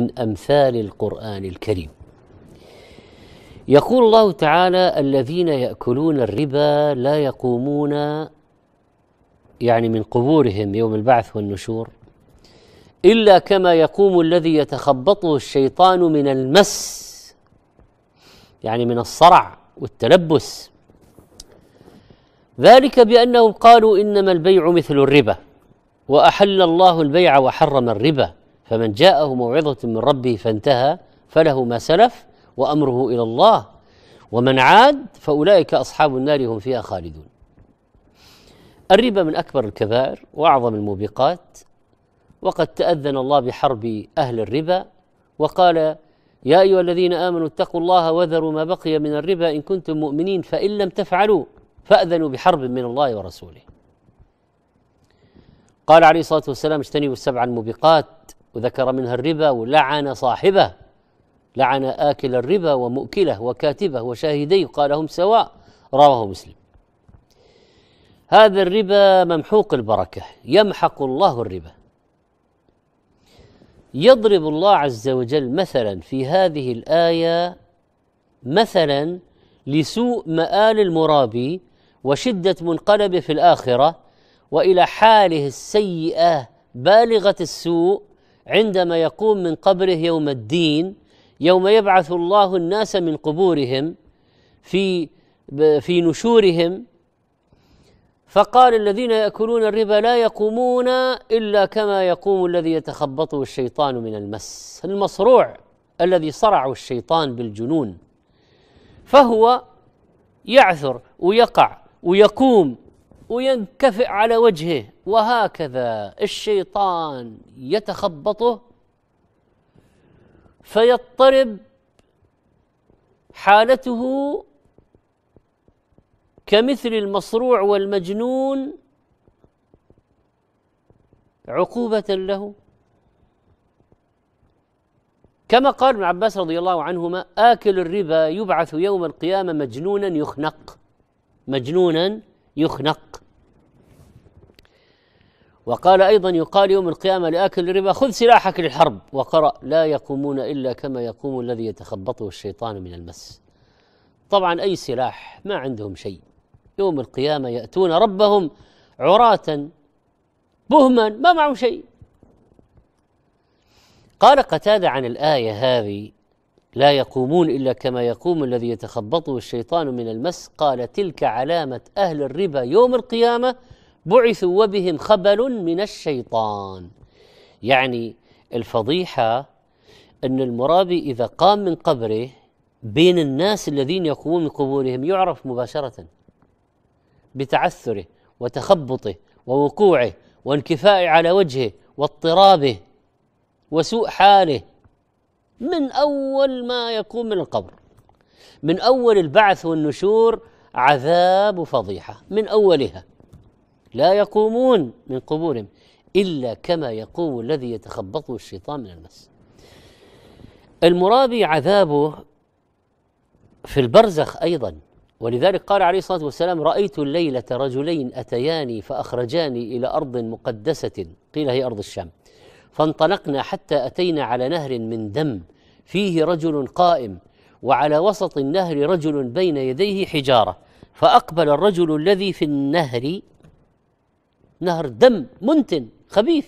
من امثال القران الكريم يقول الله تعالى الذين ياكلون الربا لا يقومون يعني من قبورهم يوم البعث والنشور الا كما يقوم الذي يتخبطه الشيطان من المس يعني من الصرع والتلبس ذلك بانهم قالوا انما البيع مثل الربا واحل الله البيع وحرم الربا فمن جاءه موعظة من ربه فانتهى فله ما سلف وأمره إلى الله ومن عاد فأولئك أصحاب النار هم فيها خالدون الربا من أكبر الكبائر وأعظم الموبقات وقد تأذن الله بحرب أهل الربا وقال يا أيها الذين آمنوا اتقوا الله وذروا ما بقي من الربا إن كنتم مؤمنين فإن لم تفعلوا فأذنوا بحرب من الله ورسوله قال عليه الصلاة والسلام اجتنبوا السبع الموبقات وذكر منها الربا ولعن صاحبه لعن آكل الربا ومؤكله وكاتبه وشاهديه قال هم سواء رواه مسلم هذا الربا ممحوق البركة يمحق الله الربا يضرب الله عز وجل مثلا في هذه الآية مثلا لسوء مآل المرابي وشدة منقلبه في الآخرة وإلى حاله السيئة بالغة السوء عندما يقوم من قبره يوم الدين يوم يبعث الله الناس من قبورهم في في نشورهم فقال الذين ياكلون الربا لا يقومون الا كما يقوم الذي يتخبطه الشيطان من المس المصروع الذي صرعه الشيطان بالجنون فهو يعثر ويقع ويقوم وينكفئ على وجهه وهكذا الشيطان يتخبطه فيضطرب حالته كمثل المصروع والمجنون عقوبة له كما قال ابن عباس رضي الله عنهما آكل الربا يبعث يوم القيامة مجنونا يخنق مجنونا يخنق وقال أيضا يقال يوم القيامة لآكل الربا خذ سلاحك للحرب وقرأ لا يقومون إلا كما يقوم الذي يتخبطه الشيطان من المس طبعا أي سلاح ما عندهم شيء يوم القيامة يأتون ربهم عراة بهما ما معهم شيء قال قتادة عن الآية هذه لا يقومون الا كما يقوم الذي يتخبطه الشيطان من المس قال تلك علامه اهل الربا يوم القيامه بعثوا وبهم خبل من الشيطان يعني الفضيحه ان المرابي اذا قام من قبره بين الناس الذين يقومون من قبورهم يعرف مباشره بتعثره وتخبطه ووقوعه وانكفاء على وجهه واضطرابه وسوء حاله من أول ما يقوم من القبر من أول البعث والنشور عذاب وفضيحة من أولها لا يقومون من قبورهم إلا كما يقوم الذي يتخبطه الشيطان من المس المرابي عذابه في البرزخ أيضا ولذلك قال عليه الصلاة والسلام رأيت الليلة رجلين أتياني فأخرجاني إلى أرض مقدسة قيل هي أرض الشام فانطلقنا حتى أتينا على نهر من دم فيه رجل قائم وعلى وسط النهر رجل بين يديه حجارة فأقبل الرجل الذي في النهر نهر دم منتن خبيث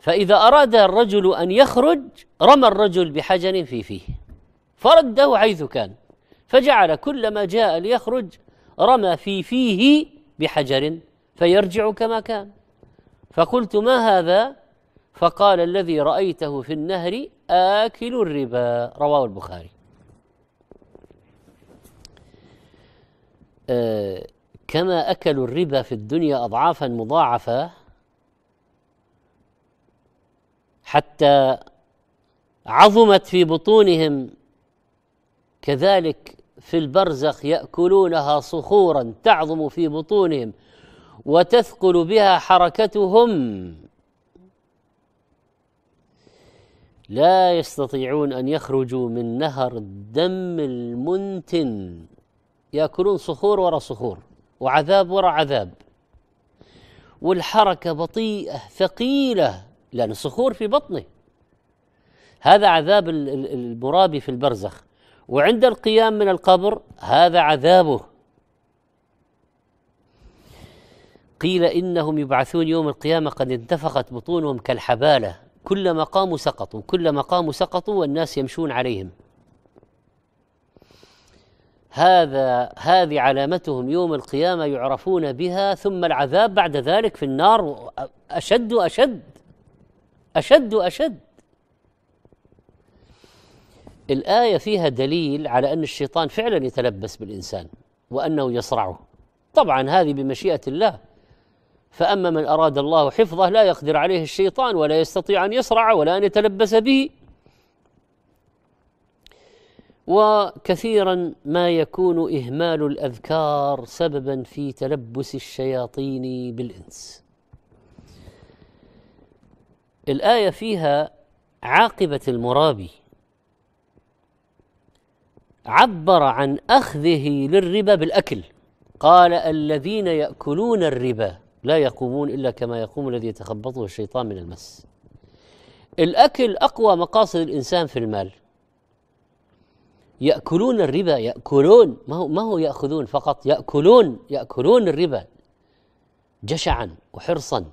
فإذا أراد الرجل أن يخرج رمى الرجل بحجر في فيه فرده حيث كان فجعل كلما جاء ليخرج رمى في فيه بحجر فيرجع كما كان فقلت ما هذا فقال الذي رأيته في النهر آكل الربا رواه البخاري آه، كما أكلوا الربا في الدنيا أضعافا مضاعفة حتى عظمت في بطونهم كذلك في البرزخ ياكلونها صخورا تعظم في بطونهم وتثقل بها حركتهم لا يستطيعون أن يخرجوا من نهر الدم المنتن يأكلون صخور ورا صخور وعذاب ورا عذاب والحركة بطيئة ثقيلة لأن الصخور في بطنه هذا عذاب المرابي في البرزخ وعند القيام من القبر هذا عذابه قيل انهم يبعثون يوم القيامه قد انتفخت بطونهم كالحباله كلما قاموا سقطوا كلما قاموا سقطوا والناس يمشون عليهم هذا هذه علامتهم يوم القيامه يعرفون بها ثم العذاب بعد ذلك في النار اشد اشد اشد اشد الايه فيها دليل على ان الشيطان فعلا يتلبس بالانسان وانه يصرعه طبعا هذه بمشيئه الله فأما من أراد الله حفظه لا يقدر عليه الشيطان ولا يستطيع أن يصرع ولا أن يتلبس به وكثيرا ما يكون إهمال الأذكار سببا في تلبس الشياطين بالإنس الآية فيها عاقبة المرابي عبر عن أخذه للربا بالأكل قال الذين يأكلون الربا لا يقومون الا كما يقوم الذي يتخبطه الشيطان من المس الاكل اقوى مقاصد الانسان في المال ياكلون الربا ياكلون ما هو ما هو ياخذون فقط ياكلون ياكلون الربا جشعا وحرصا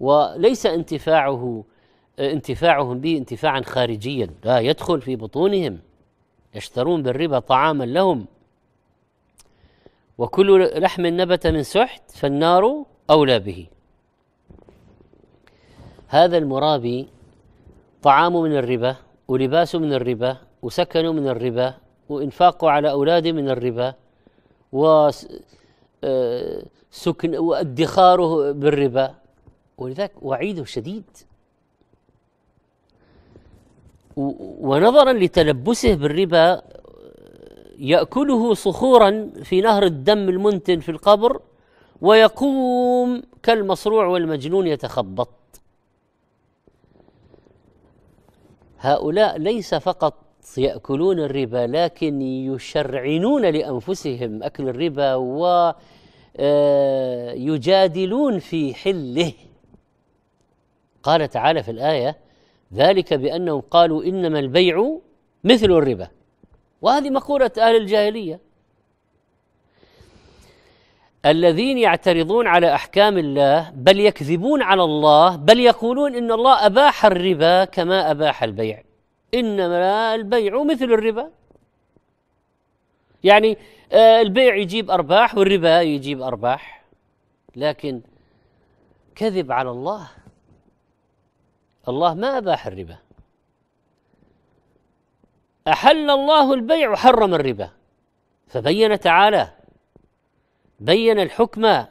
وليس انتفاعه انتفاعهم به انتفاعا خارجيا لا يدخل في بطونهم يشترون بالربا طعاما لهم وكل لحم نبت من سحت فالنار أولى به هذا المرابي طعام من الربا ولباس من الربا وسكن من الربا وإنفاق على أولاده من الربا وسكن آه، وادخاره بالربا ولذلك وعيده شديد ونظرا لتلبسه بالربا ياكله صخورا في نهر الدم المنتن في القبر ويقوم كالمصروع والمجنون يتخبط هؤلاء ليس فقط ياكلون الربا لكن يشرعنون لانفسهم اكل الربا ويجادلون آه، في حله قال تعالى في الايه ذلك بانهم قالوا انما البيع مثل الربا وهذه مقولة أهل الجاهلية الذين يعترضون على أحكام الله بل يكذبون على الله بل يقولون إن الله أباح الربا كما أباح البيع إنما البيع مثل الربا يعني آه، البيع يجيب أرباح والربا يجيب أرباح لكن كذب على الله الله ما أباح الربا أحل الله البيع وحرم الربا فبين تعالى بين الحكم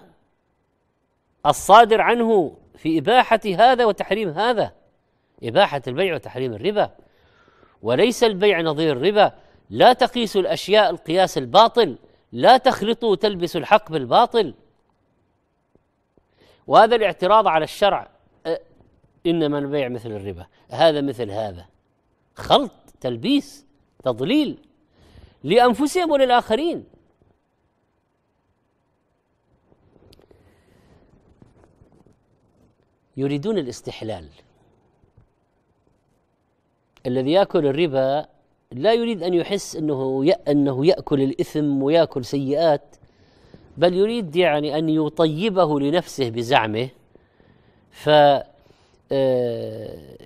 الصادر عنه في إباحة هذا وتحريم هذا إباحة البيع وتحريم الربا وليس البيع نظير الربا لا تقيسوا الأشياء القياس الباطل لا تخلطوا تلبسوا الحق بالباطل وهذا الاعتراض على الشرع أه، إنما البيع مثل الربا هذا مثل هذا خلط تلبيس تضليل لأنفسهم وللآخرين يريدون الاستحلال الذي ياكل الربا لا يريد ان يحس انه انه ياكل الاثم وياكل سيئات بل يريد يعني ان يطيبه لنفسه بزعمه ف آه،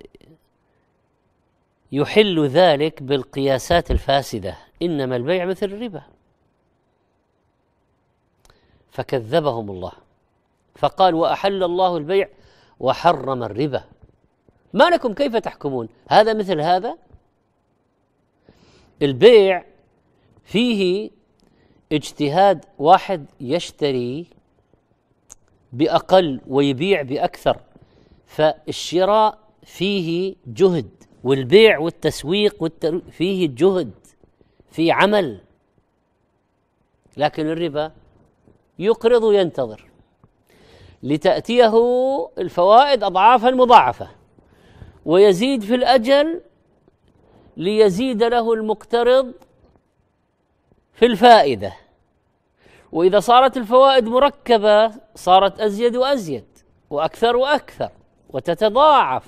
يحل ذلك بالقياسات الفاسده انما البيع مثل الربا فكذبهم الله فقال واحل الله البيع وحرم الربا ما لكم كيف تحكمون هذا مثل هذا البيع فيه اجتهاد واحد يشتري باقل ويبيع باكثر فالشراء فيه جهد والبيع والتسويق والتر... فيه جهد في عمل لكن الربا يقرض وينتظر لتأتيه الفوائد أضعافا مضاعفة ويزيد في الأجل ليزيد له المقترض في الفائدة وإذا صارت الفوائد مركبة صارت أزيد وأزيد وأكثر وأكثر وتتضاعف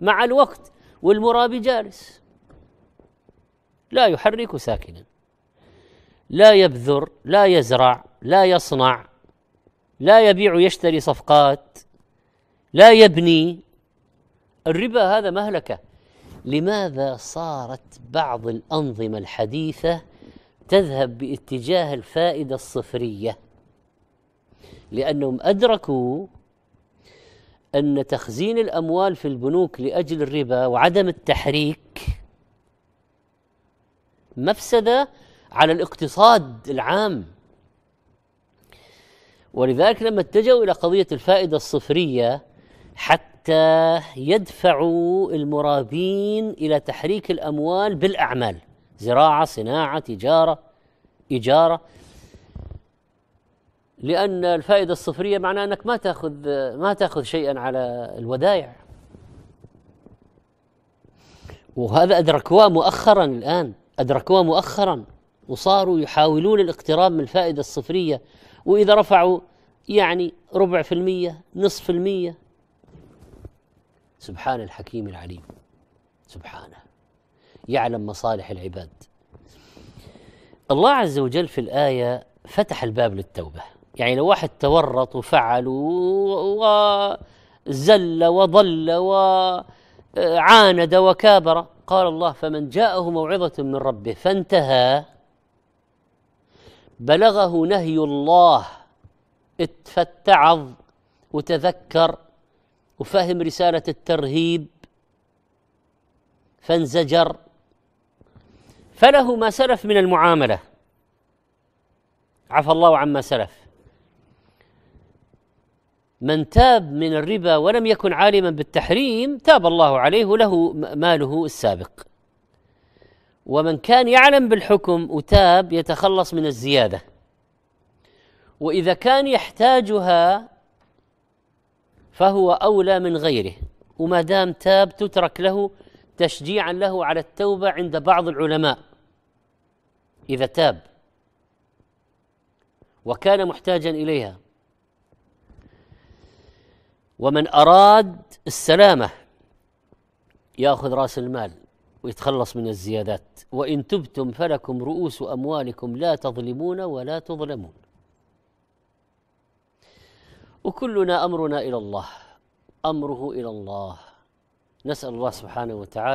مع الوقت والمرابي جالس لا يحرك ساكنا لا يبذر لا يزرع لا يصنع لا يبيع يشتري صفقات لا يبني الربا هذا مهلكه لماذا صارت بعض الانظمه الحديثه تذهب باتجاه الفائده الصفريه لانهم ادركوا ان تخزين الاموال في البنوك لاجل الربا وعدم التحريك مفسده على الاقتصاد العام ولذلك لما اتجهوا الى قضيه الفائده الصفريه حتى يدفعوا المرابين الى تحريك الاموال بالاعمال زراعه صناعه تجاره اجاره لأن الفائدة الصفرية معناها أنك ما تأخذ ما تأخذ شيئا على الودائع وهذا أدركوها مؤخرا الآن أدركوها مؤخرا وصاروا يحاولون الاقتراب من الفائدة الصفرية وإذا رفعوا يعني ربع في المية نصف في المية سبحان الحكيم العليم سبحانه يعلم مصالح العباد الله عز وجل في الآية فتح الباب للتوبة يعني لو واحد تورط وفعل وزل وضل وعاند وكابر قال الله فمن جاءه موعظة من ربه فانتهى بلغه نهي الله فاتعظ وتذكر وفهم رسالة الترهيب فانزجر فله ما سلف من المعاملة عفى الله عما سلف من تاب من الربا ولم يكن عالما بالتحريم تاب الله عليه له ماله السابق ومن كان يعلم بالحكم وتاب يتخلص من الزياده واذا كان يحتاجها فهو اولى من غيره وما دام تاب تترك له تشجيعا له على التوبه عند بعض العلماء اذا تاب وكان محتاجا اليها ومن أراد السلامة يأخذ رأس المال ويتخلص من الزيادات وإن تبتم فلكم رؤوس أموالكم لا تظلمون ولا تظلمون وكلنا أمرنا إلى الله أمره إلى الله نسأل الله سبحانه وتعالى